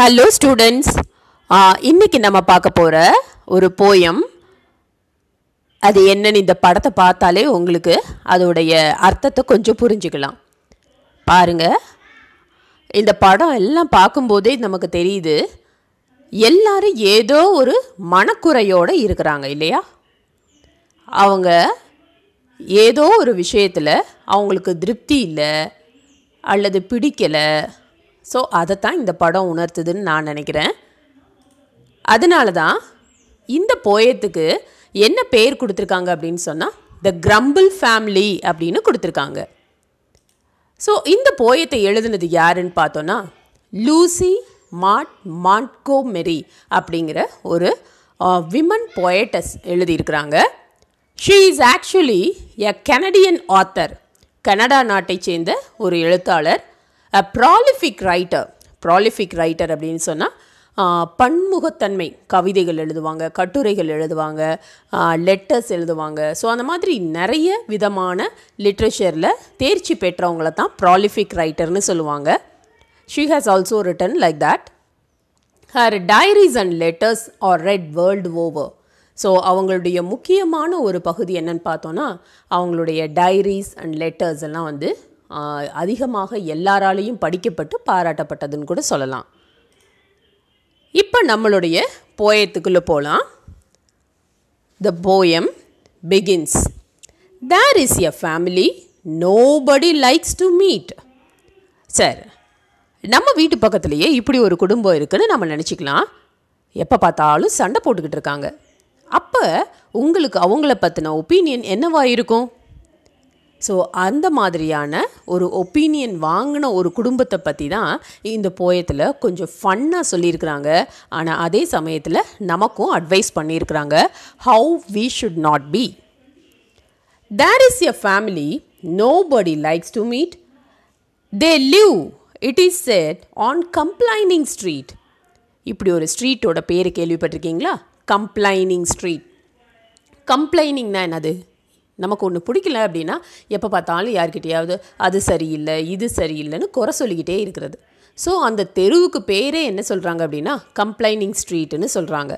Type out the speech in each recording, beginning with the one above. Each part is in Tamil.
ஹலோ ஸ்டூடெண்ட்ஸ் இன்றைக்கி நம்ம பார்க்க போகிற ஒரு போயம் அது என்னன்னு இந்த படத்தை பார்த்தாலே உங்களுக்கு அதோடைய அர்த்தத்தை கொஞ்சம் புரிஞ்சுக்கலாம் பாருங்கள் இந்த படம் எல்லாம் பார்க்கும்போதே நமக்கு தெரியுது எல்லாரும் ஏதோ ஒரு மனக்குறையோடு இருக்கிறாங்க இல்லையா அவங்க ஏதோ ஒரு விஷயத்தில் அவங்களுக்கு திருப்தி இல்லை அல்லது பிடிக்கலை ஸோ அதை தான் இந்த படம் உணர்த்துதுன்னு நான் நினைக்கிறேன் அதனால தான் இந்த போயத்துக்கு என்ன பேர் கொடுத்துருக்காங்க அப்படின்னு சொன்னால் த கிரம்பிள் ஃபேமிலி அப்படின்னு கொடுத்துருக்காங்க ஸோ இந்த போயத்தை எழுதுனது யாருன்னு பார்த்தோன்னா லூசி மாட் மாட்கோ மெரி அப்படிங்கிற ஒரு விமன் போயட்டஸ் எழுதியிருக்கிறாங்க she is actually a Canadian author Canada நாட்டை சேர்ந்த ஒரு எழுத்தாளர் a prolific writer prolific writer அப்படின்னு சொன்னால் பன்முகத்தன்மை கவிதைகள் எழுதுவாங்க கட்டுரைகள் எழுதுவாங்க லெட்டர்ஸ் எழுதுவாங்க ஸோ அந்த மாதிரி நிறைய விதமான லிட்ரேச்சரில் தேர்ச்சி பெற்றவங்கள தான் ப்ராலிஃபிக் ரைட்டர்னு சொல்லுவாங்க she has also written like that her diaries and letters are read world over so அவங்களுடைய முக்கியமான ஒரு பகுதி என்னன்னு பார்த்தோன்னா அவங்களுடைய டைரிஸ் அண்ட் லெட்டர்ஸ் எல்லாம் வந்து அதிகமாக எல்லாராலையும் படிக்கப்பட்டு பாராட்டப்பட்டதுன்னு கூட சொல்லலாம் இப்போ நம்மளுடைய போயத்துக்குள்ளே போகலாம் the poem begins there is a family nobody likes to meet sir நம்ம வீட்டு பக்கத்துலேயே இப்படி ஒரு குடும்பம் இருக்குதுன்னு நம்ம நினச்சிக்கலாம் எப்போ பார்த்தாலும் சண்டை போட்டுக்கிட்டு இருக்காங்க அப்போ உங்களுக்கு அவங்கள பற்றின ஒப்பீனியன் என்னவாக இருக்கும் ஸோ அந்த மாதிரியான ஒரு ஒப்பீனியன் வாங்கின ஒரு குடும்பத்தை பற்றி தான் இந்த போயத்தில் கொஞ்சம் ஃபன்னாக சொல்லியிருக்கிறாங்க ஆனால் அதே சமயத்தில் நமக்கும் அட்வைஸ் பண்ணியிருக்கிறாங்க how we should not be there is a family nobody likes to meet they live it is said on complaining street இப்படி ஒரு ஸ்ட்ரீட்டோட பேர் கேள்விப்பட்டிருக்கீங்களா கம்ப்ளைனிங் ஸ்ட்ரீட் கம்ப்ளைனிங்னா என்னது நமக்கு ஒன்று பிடிக்கல அப்படின்னா எப்போ பார்த்தாலும் யார்கிட்டையாவது அது சரியில்லை இது சரியில்லைன்னு குறை சொல்லிக்கிட்டே இருக்கிறது ஸோ அந்த தெருவுக்கு பேரே என்ன சொல்கிறாங்க அப்படின்னா கம்ப்ளைனிங் ஸ்ட்ரீட்டுன்னு சொல்கிறாங்க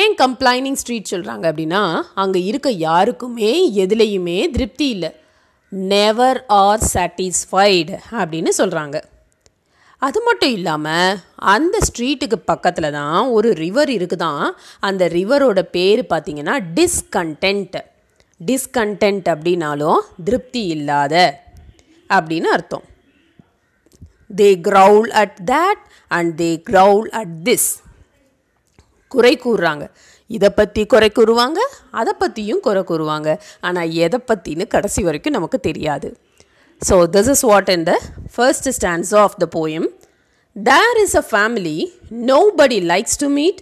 ஏன் கம்ப்ளைனிங் ஸ்ட்ரீட் சொல்கிறாங்க அப்படின்னா அங்கே இருக்க யாருக்குமே எதுலேயுமே திருப்தி இல்லை நெவர் ஆர் சாட்டிஸ்ஃபைடு அப்படின்னு சொல்கிறாங்க அது மட்டும் இல்லாமல் அந்த ஸ்ட்ரீட்டுக்கு பக்கத்தில் தான் ஒரு ரிவர் இருக்குதான் அந்த ரிவரோட பேர் பார்த்திங்கன்னா டிஸ்கண்டென்ட்டு டிஸ்கண்டென்ட் அப்படின்னாலும் திருப்தி இல்லாத அப்படின்னு அர்த்தம் they growl at that and they growl at this குறை கூறுறாங்க இதை பற்றி குறை கூறுவாங்க அதை பற்றியும் குறை கூறுவாங்க ஆனால் எதை பற்றின்னு கடைசி வரைக்கும் நமக்கு தெரியாது so this is what in the first stands of the poem there is a family nobody likes to meet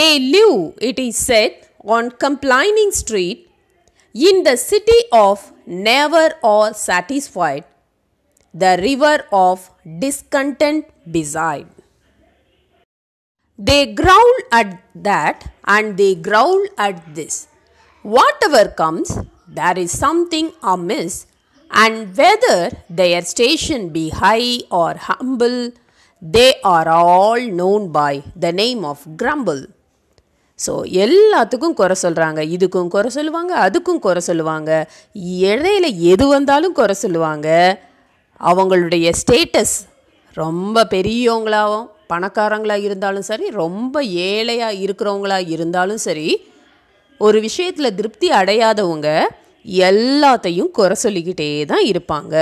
they live it is said on complaining street in the city of never or satisfied, the river of discontent beside. They growl at that and they growl at this. Whatever comes, there is something amiss, and whether their station be high or humble, they are all known by the name of grumble. So எல்லாத்துக்கும் குறை சொல்கிறாங்க இதுக்கும் குறை சொல்லுவாங்க அதுக்கும் குறை சொல்லுவாங்க இடையில எது வந்தாலும் குறை சொல்லுவாங்க அவங்களுடைய ஸ்டேட்டஸ் ரொம்ப பெரியவங்களாகவும் பணக்காரங்களாக இருந்தாலும் சரி ரொம்ப ஏழையாக இருக்கிறவங்களா இருந்தாலும் சரி ஒரு விஷயத்தில் திருப்தி அடையாதவங்க எல்லாத்தையும் குறை சொல்லிக்கிட்டே தான் இருப்பாங்க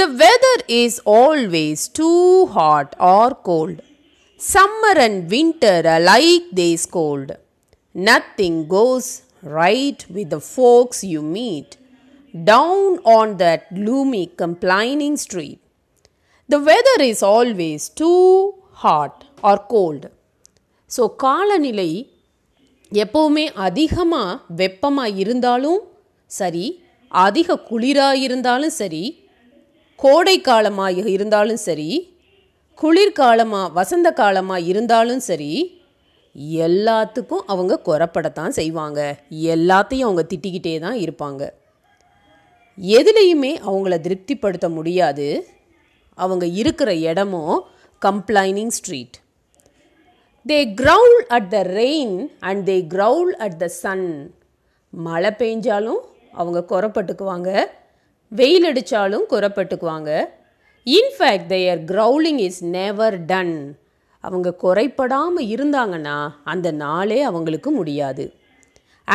the weather is always too hot or cold Summer and winter alike they scold. Nothing goes right with the folks you meet down on that gloomy, complaining street. The weather is always too hot or cold. So காலநிலை எப்போவுமே அதிகமாக வெப்பமாக இருந்தாலும் சரி அதிக குளிராக இருந்தாலும் சரி கோடை காலமாக இருந்தாலும் சரி குளிர்காலமாக வசந்த காலமாக இருந்தாலும் சரி எல்லாத்துக்கும் அவங்க குறப்படத்தான் செய்வாங்க எல்லாத்தையும் அவங்க திட்டிக்கிட்டே தான் இருப்பாங்க எதுலேயுமே அவங்கள திருப்திப்படுத்த முடியாது அவங்க இருக்கிற இடமோ complaining street they growl at the rain and they growl at the sun மழை பெஞ்சாலும் அவங்க குறப்பட்டுக்குவாங்க வெயில் அடித்தாலும் குறப்பட்டுக்குவாங்க in fact their growling is never done அவங்க குறைப்படாமல் இருந்தாங்கன்னா அந்த நாளே அவங்களுக்கு முடியாது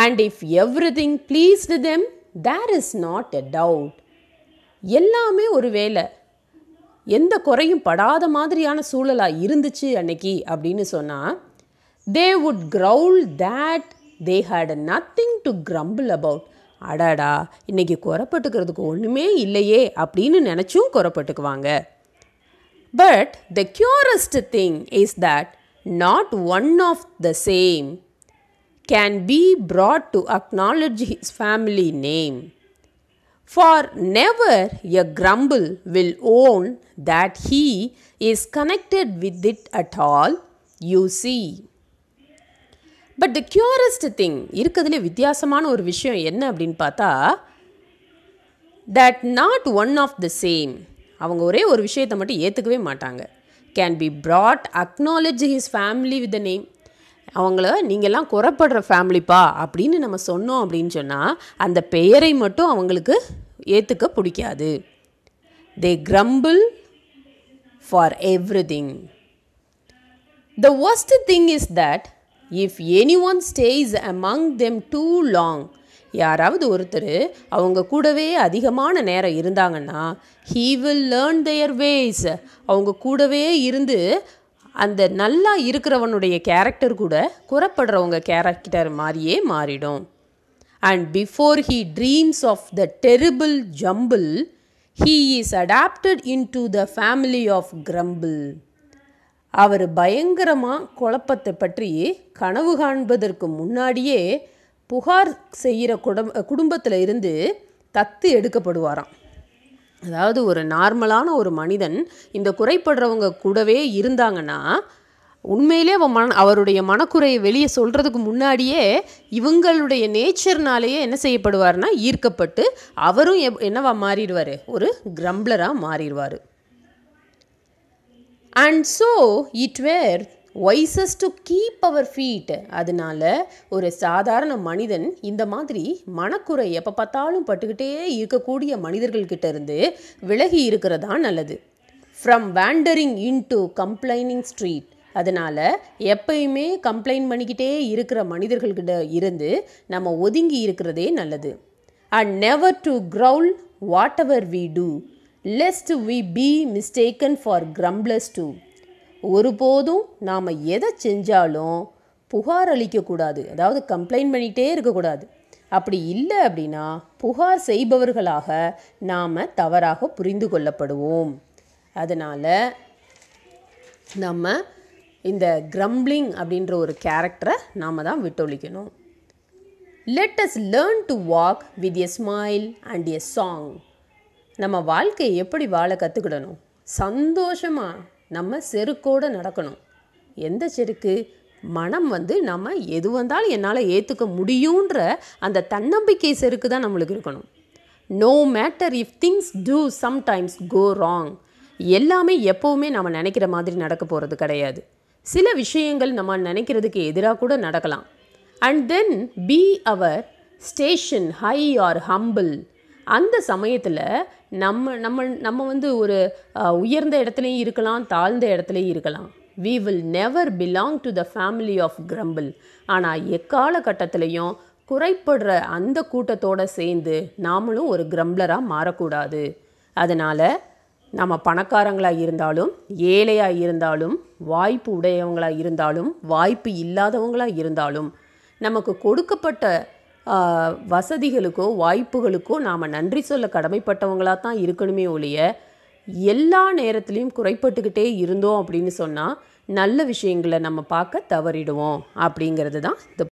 and if everything pleased them there is not a doubt எல்லாமே ஒரு வேலை எந்த குறையும் படாத மாதிரியான சூழலாக இருந்துச்சு அன்னைக்கு அப்படின்னு சொன்னால் they would growl that they had nothing to grumble about அடாடா இன்றைக்கி குறப்பட்டுக்கிறதுக்கு ஒன்றுமே இல்லையே அப்படின்னு நினச்சும் குறப்பட்டுக்குவாங்க but the queerest thing is that not one of the same can be brought to acknowledge his family name for never a grumble will own that he is connected with it at all you see. But the queerest thing இருக்கிறதுலே வித்தியாசமான ஒரு விஷயம் என்ன அப்படின்னு பார்த்தா that not one of the same அவங்க ஒரே ஒரு விஷயத்தை மட்டும் ஏற்றுக்கவே மாட்டாங்க can be brought acknowledge his family with the name அவங்கள நீங்கள்லாம் குறப்படுற ஃபேமிலிப்பா அப்படின்னு நம்ம சொன்னோம் அப்படின்னு சொன்னால் அந்த பெயரை மட்டும் அவங்களுக்கு ஏற்றுக்க பிடிக்காது they grumble for everything the worst thing is that if anyone stays among them too long யாராவது ஒருத்தர் அவங்க கூடவே அதிகமான நேரம் இருந்தாங்கன்னா he will learn their ways அவங்க கூடவே இருந்து அந்த நல்லா இருக்கிறவனுடைய கேரக்டர் கூட குறப்படுறவங்க கேரக்டர் மாதிரியே மாறிடும் and before he dreams of the terrible jumble he is adopted into the family of grumble அவர் பயங்கரமாக குழப்பத்தை பற்றி கனவு காண்பதற்கு முன்னாடியே புகார் செய்கிற குடம் குடும்பத்தில் இருந்து தத்து எடுக்கப்படுவாராம் அதாவது ஒரு நார்மலான ஒரு மனிதன் இந்த குறைப்படுறவங்க கூடவே இருந்தாங்கன்னா உண்மையிலே அவன் மன அவருடைய மனக்குறையை வெளியே சொல்கிறதுக்கு முன்னாடியே இவங்களுடைய நேச்சர்னாலேயே என்ன செய்யப்படுவார்னா ஈர்க்கப்பட்டு அவரும் எ என்னவா மாறிடுவார் ஒரு கிரம்ப்ளராக மாறிடுவார் and so it were wise to keep our feet அதனால ஒரு சாதாரண மனிதன் இந்த மாதிரி மனக்குறை எப்போ பார்த்தாலும் பட்டுக்கிட்டே இருக்கக்கூடிய மனிதர்கள்கிட்ட இருந்து விலகி இருக்கிறதா நல்லது from wandering into complaining street அதனால் எப்பயுமே கம்ப்ளைண்ட் பண்ணிக்கிட்டே இருக்கிற மனிதர்கள்கிட்ட இருந்து நம்ம ஒதுங்கி இருக்கிறதே நல்லது and never to growl whatever we do lest we be mistaken for grumblers too ஒருபோதும் நாம் எதை செஞ்சாலும் புகார் அளிக்கக்கூடாது அதாவது கம்ப்ளைண்ட் பண்ணிகிட்டே இருக்கக்கூடாது அப்படி இல்லை அப்படின்னா புகார் செய்பவர்களாக நாம் தவறாக புரிந்து கொள்ளப்படுவோம் அதனால் நம்ம இந்த கிரம்ப்ளிங் அப்படின்ற ஒரு கேரக்டரை நாம் தான் விட்டொழிக்கணும் let us learn to walk with a smile and a song நம்ம வாழ்க்கையை எப்படி வாழ கற்றுக்கிடணும் சந்தோஷமாக நம்ம செருக்கோடு நடக்கணும் எந்த செருக்கு மனம் வந்து நம்ம எது வந்தாலும் என்னால் ஏற்றுக்க முடியுன்ற அந்த தன்னம்பிக்கை செருக்கு தான் நம்மளுக்கு இருக்கணும் no matter if things do sometimes go wrong எல்லாமே எப்போவுமே நம்ம நினைக்கிற மாதிரி நடக்க போகிறது கிடையாது சில விஷயங்கள் நம்ம நினைக்கிறதுக்கு எதிராக கூட நடக்கலாம் and then be our station high or humble அந்த சமயத்தில் நம்ம நம்ம நம்ம வந்து ஒரு உயர்ந்த இடத்துலையும் இருக்கலாம் தாழ்ந்த இடத்துலையும் இருக்கலாம் we will never belong to the family of grumble ஆனால் எக்கால கட்டத்திலையும் குறைப்படுற அந்த கூட்டத்தோடு சேர்ந்து நாமளும் ஒரு கிரம்ளராக மாறக்கூடாது அதனால் நம்ம பணக்காரங்களாக இருந்தாலும் ஏழையாக இருந்தாலும் வாய்ப்பு உடையவங்களாக இருந்தாலும் வாய்ப்பு இல்லாதவங்களாக இருந்தாலும் நமக்கு கொடுக்கப்பட்ட வசதிகளுக்கோ வாய்ப்புகளுக்கோ நாம் நன்றி சொல்ல கடமைப்பட்டவங்களாக தான் இருக்கணுமே ஒழிய எல்லா நேரத்துலையும் குறைப்பட்டுக்கிட்டே இருந்தோம் அப்படின்னு சொன்னால் நல்ல விஷயங்களை நம்ம பார்க்க தவறிடுவோம் அப்படிங்கிறது தான் இந்த